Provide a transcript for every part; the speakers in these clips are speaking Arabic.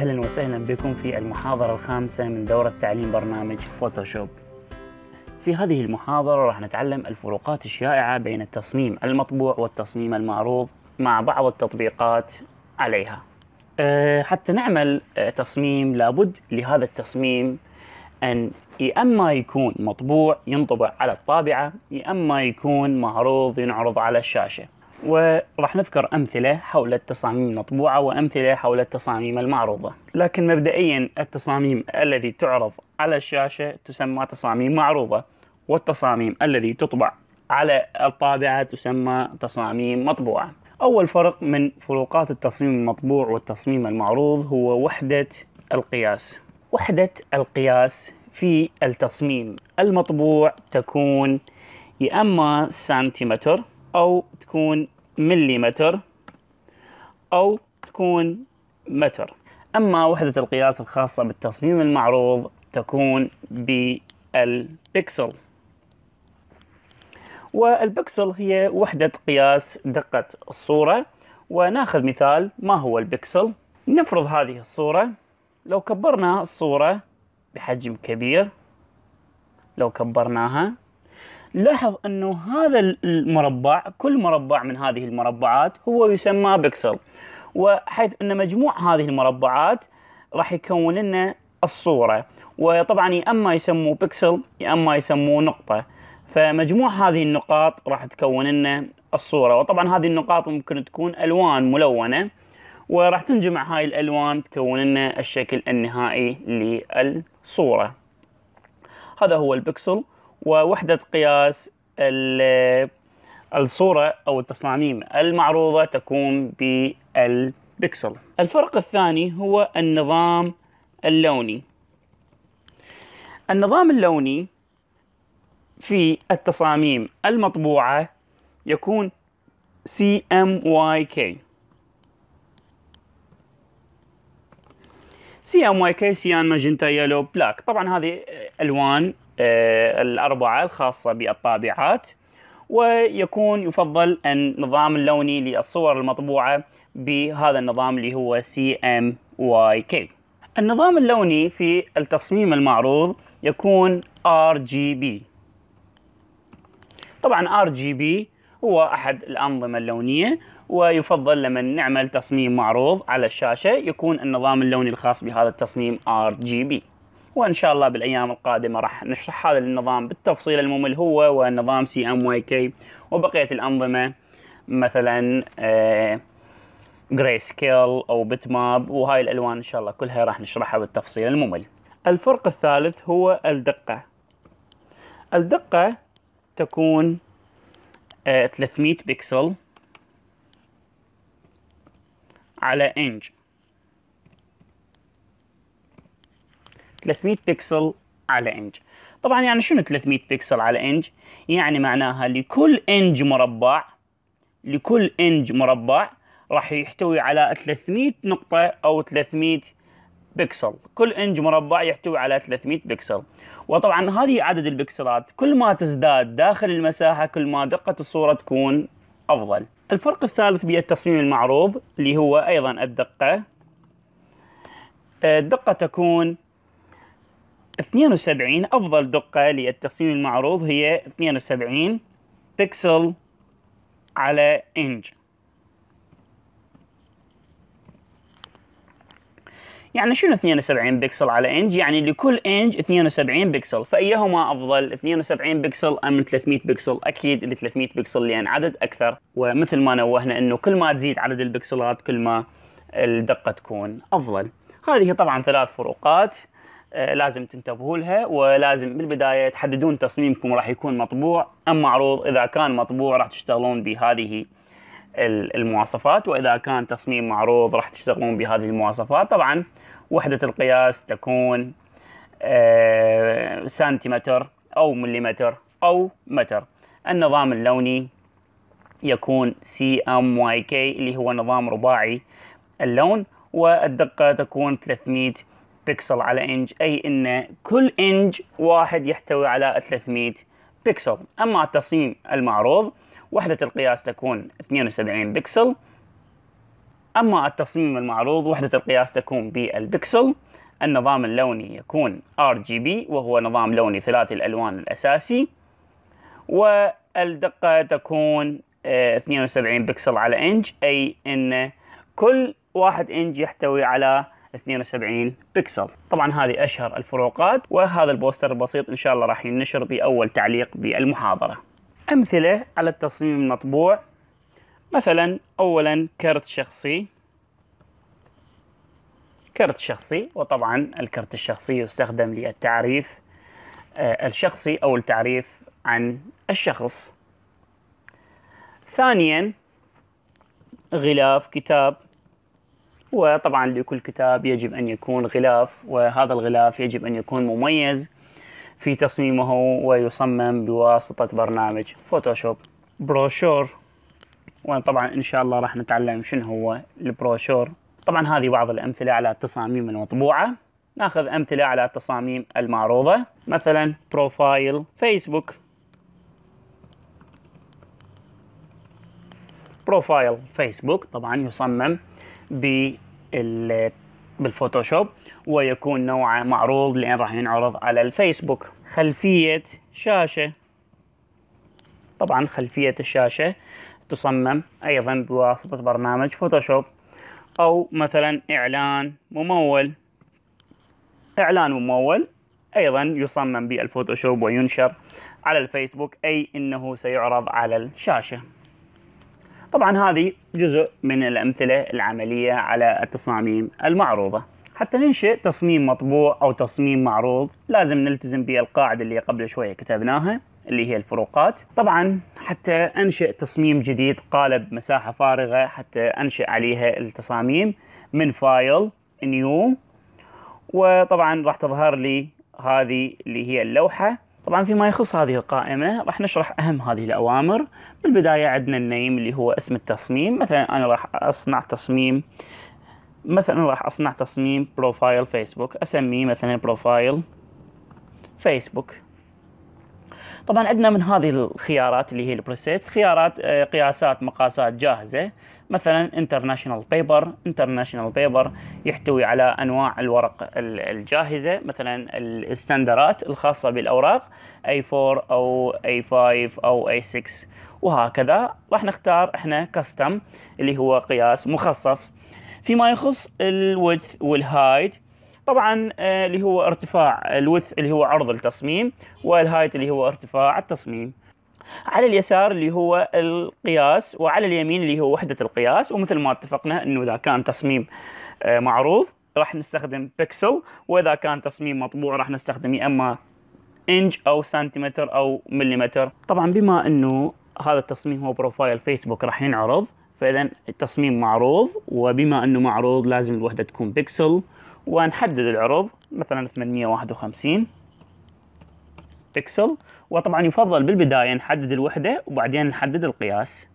أهلا وسهلا بكم في المحاضرة الخامسة من دورة تعليم برنامج فوتوشوب في هذه المحاضرة راح نتعلم الفروقات الشائعة بين التصميم المطبوع والتصميم المعروض مع بعض التطبيقات عليها أه، حتى نعمل أه، تصميم لابد لهذا التصميم أن يا إما يكون مطبوع ينطبع على الطابعة يا إما يكون معروض ينعرض على الشاشة وراح نذكر أمثلة حول التصاميم المطبوعة وأمثلة حول التصاميم المعروضة لكن مبدئيا التصاميم الذي تعرض على الشاشة تسمى تصاميم معروضة والتصاميم الذي تطبع على الطابعة تسمى تصاميم مطبوعة أول فرق من فروقات التصميم المطبوع والتصميم المعروض هو وحدة القياس وحدة القياس في التصميم المطبوع تكون يا إما سنتيمتر أو تكون مليمتر أو تكون متر أما وحدة القياس الخاصة بالتصميم المعروض تكون بالبكسل والبكسل هي وحدة قياس دقة الصورة وناخذ مثال ما هو البكسل نفرض هذه الصورة لو كبرنا الصورة بحجم كبير لو كبرناها لاحظ انه هذا المربع كل مربع من هذه المربعات هو يسمى بكسل وحيث ان مجموع هذه المربعات راح يكون لنا الصوره وطبعا يا اما يسموه بكسل يا اما يسموه نقطه فمجموع هذه النقاط راح تكون لنا الصوره وطبعا هذه النقاط ممكن تكون الوان ملونه وراح تنجمع هاي الالوان تكون لنا الشكل النهائي للصوره هذا هو البكسل ووحدة قياس الصورة أو التصاميم المعروضة تكون بالبكسل الفرق الثاني هو النظام اللوني النظام اللوني في التصاميم المطبوعة يكون CMYK CMYK سيان ماجنتا يلو بلاك طبعا هذه ألوان آه، الأربعة الخاصة بالطابعات ويكون يفضل النظام اللوني للصور المطبوعة بهذا النظام اللي هو CMYK النظام اللوني في التصميم المعروض يكون RGB طبعا RGB هو أحد الأنظمة اللونية ويفضل لما نعمل تصميم معروض على الشاشة يكون النظام اللوني الخاص بهذا التصميم RGB وان شاء الله بالايام القادمه راح نشرح هذا النظام بالتفصيل الممل هو ونظام سي ام واي كي وبقيه الانظمه مثلا جراي آه، سكيل او بت ماب وهاي الالوان ان شاء الله كلها راح نشرحها بالتفصيل الممل الفرق الثالث هو الدقه الدقه تكون 300 آه، بكسل على انج 300 بكسل على انج طبعا يعني شنو 300 بكسل على انج يعني معناها لكل انج مربع لكل انج مربع راح يحتوي على 300 نقطة او 300 بكسل كل انج مربع يحتوي على 300 بكسل وطبعا هذه عدد البكسلات كل ما تزداد داخل المساحة كل ما دقة الصورة تكون افضل الفرق الثالث بين التصميم المعروض اللي هو ايضا الدقة الدقة تكون 72 أفضل دقة للتصميم المعروض هي 72 بكسل على إنج يعني شنو 72 بكسل على إنج؟ يعني لكل إنج 72 بكسل فأيهما أفضل 72 بكسل أم 300 بكسل؟ أكيد ال 300 بكسل لأن يعني عدد أكثر ومثل ما نوهنا أنه كل ما تزيد عدد البكسلات كل ما الدقة تكون أفضل هذه طبعا ثلاث فروقات آه، لازم تنتبهوا لها ولازم بالبدايه تحددون تصميمكم راح يكون مطبوع ام معروض اذا كان مطبوع راح تشتغلون بهذه المواصفات واذا كان تصميم معروض راح تشتغلون بهذه المواصفات طبعا وحده القياس تكون آه، سنتيمتر او مليمتر او متر النظام اللوني يكون سي ام واي كي اللي هو نظام رباعي اللون والدقه تكون 300 بكسل على انج اي ان كل انج واحد يحتوي على 300 بكسل اما التصميم المعروض وحدة القياس تكون 72 بكسل اما التصميم المعروض وحدة القياس تكون بالبكسل النظام اللوني يكون RGB وهو نظام لوني ثلاثي الالوان الاساسي والدقة تكون 72 آه، بكسل على انج اي ان كل واحد انج يحتوي على 72 بكسل طبعا هذه أشهر الفروقات وهذا البوستر البسيط إن شاء الله راح ينشر بأول تعليق بالمحاضرة أمثلة على التصميم المطبوع مثلا أولا كرت شخصي كرت شخصي وطبعا الكرت الشخصي يستخدم للتعريف آه، الشخصي أو التعريف عن الشخص ثانيا غلاف كتاب وطبعا لكل كتاب يجب أن يكون غلاف وهذا الغلاف يجب أن يكون مميز في تصميمه ويصمم بواسطة برنامج فوتوشوب بروشور وطبعا إن شاء الله راح نتعلم شنو هو البروشور طبعا هذه بعض الأمثلة على التصاميم المطبوعة ناخذ أمثلة على التصاميم المعروضة مثلا بروفايل فيسبوك بروفايل فيسبوك طبعا يصمم بالفوتوشوب ويكون نوعه معروض لأن راح ينعرض على الفيسبوك خلفية شاشة طبعا خلفية الشاشة تصمم أيضا بواسطة برنامج فوتوشوب أو مثلا إعلان ممول إعلان ممول أيضا يصمم بالفوتوشوب وينشر على الفيسبوك أي أنه سيعرض على الشاشة طبعا هذه جزء من الأمثلة العملية على التصاميم المعروضة حتى ننشئ تصميم مطبوع أو تصميم معروض لازم نلتزم بالقاعدة اللي قبل شوية كتبناها اللي هي الفروقات طبعا حتى أنشئ تصميم جديد قالب مساحة فارغة حتى أنشئ عليها التصاميم من فايل نيو وطبعا راح تظهر لي هذه اللي هي اللوحة طبعا فيما يخص هذه القائمة راح نشرح أهم هذه الأوامر بالبداية عندنا النيم اللي هو اسم التصميم مثلا أنا راح أصنع تصميم مثلا راح أصنع تصميم بروفايل فيسبوك أسميه مثلا بروفايل فيسبوك طبعا عندنا من هذه الخيارات اللي هي البريسيت خيارات آه، قياسات مقاسات جاهزه مثلا انترناشونال بيبر انترناشونال بيبر يحتوي على انواع الورق الجاهزه مثلا الستاندرات الخاصه بالاوراق A4 او A5 او A6 وهكذا راح نختار احنا كاستم اللي هو قياس مخصص فيما يخص الويدث والهايد طبعا آه، اللي هو ارتفاع الوث اللي هو عرض التصميم والهايت اللي هو ارتفاع التصميم على اليسار اللي هو القياس وعلى اليمين اللي هو وحدة القياس ومثل ما اتفقنا انه اذا كان تصميم آه، معروض راح نستخدم بكسل واذا كان تصميم مطبوع راح نستخدم اما انج او سنتيمتر او مليمتر طبعا بما انه هذا التصميم هو بروفايل فيسبوك راح ينعرض فاذا التصميم معروض وبما انه معروض لازم الوحده تكون بكسل ونحدد العرض مثلا 851 بكسل وطبعا يفضل بالبداية نحدد الوحدة وبعدين نحدد القياس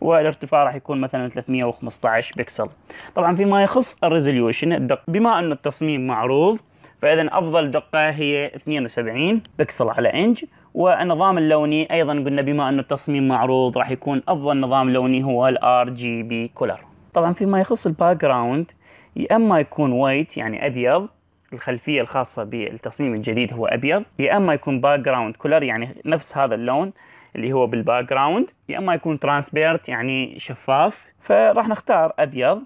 والارتفاع راح يكون مثلا 315 بكسل طبعا فيما يخص الريزوليوشن الدق بما أن التصميم معروض فإذا أفضل دقة هي 72 بكسل على إنج والنظام اللوني أيضا قلنا بما أن التصميم معروض راح يكون أفضل نظام لوني هو ال بي كولر طبعا فيما يخص الباك جراوند يا اما يكون وايت يعني ابيض الخلفية الخاصة بالتصميم الجديد هو أبيض يا أما يكون باك جراوند كولر يعني نفس هذا اللون اللي هو بالباك جراوند يا اما يكون ترانسبيرت يعني شفاف فراح نختار ابيض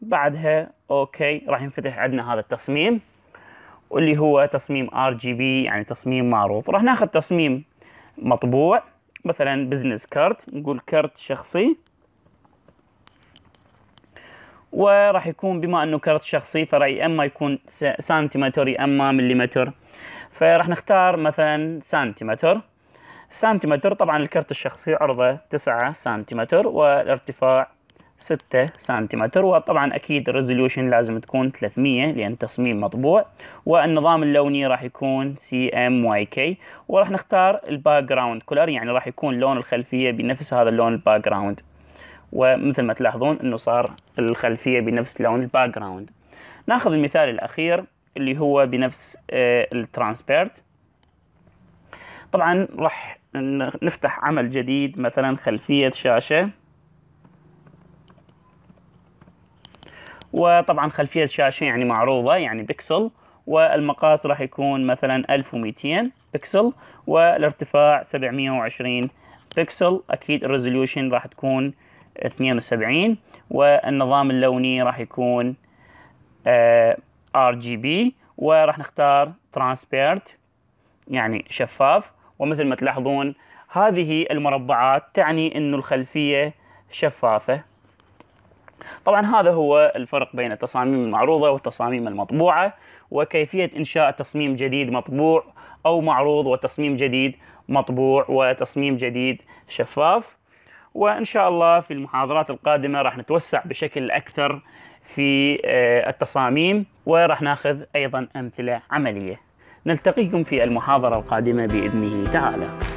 بعدها اوكي راح ينفتح عندنا هذا التصميم واللي هو تصميم ار جي بي يعني تصميم معروف راح ناخذ تصميم مطبوع مثلا بزنس كارت نقول كارت شخصي وراح يكون بما انه كرت شخصي فراي اما يكون سنتيمتر يا اما مليمتر فراح نختار مثلا سنتيمتر سنتيمتر طبعا الكرت الشخصي عرضه 9 سنتيمتر والارتفاع 6 سنتيمتر وطبعا اكيد الريزولوشن لازم تكون 300 لان تصميم مطبوع والنظام اللوني راح يكون سي ام واي كي وراح نختار الباك جراوند كولر يعني راح يكون لون الخلفيه بنفس هذا اللون الباك جراوند ومثل ما تلاحظون انه صار الخلفيه بنفس لون الباك جراوند ناخذ المثال الاخير اللي هو بنفس آه، الترانسبيرت طبعا راح نفتح عمل جديد مثلا خلفيه شاشه وطبعا خلفيه شاشه يعني معروضه يعني بكسل والمقاس راح يكون مثلا 1200 بكسل والارتفاع 720 بكسل اكيد الريزوليوشن راح تكون 72 والنظام اللوني راح يكون آه، ار جي بي وراح نختار ترانسبيرت يعني شفاف ومثل ما تلاحظون هذه المربعات تعني انه الخلفيه شفافه طبعا هذا هو الفرق بين التصاميم المعروضه والتصاميم المطبوعه وكيفيه انشاء تصميم جديد مطبوع او معروض وتصميم جديد مطبوع وتصميم جديد شفاف وان شاء الله في المحاضرات القادمه راح نتوسع بشكل اكثر في آه، التصاميم وراح ناخذ ايضا امثله عمليه نلتقيكم في المحاضره القادمه باذنه تعالى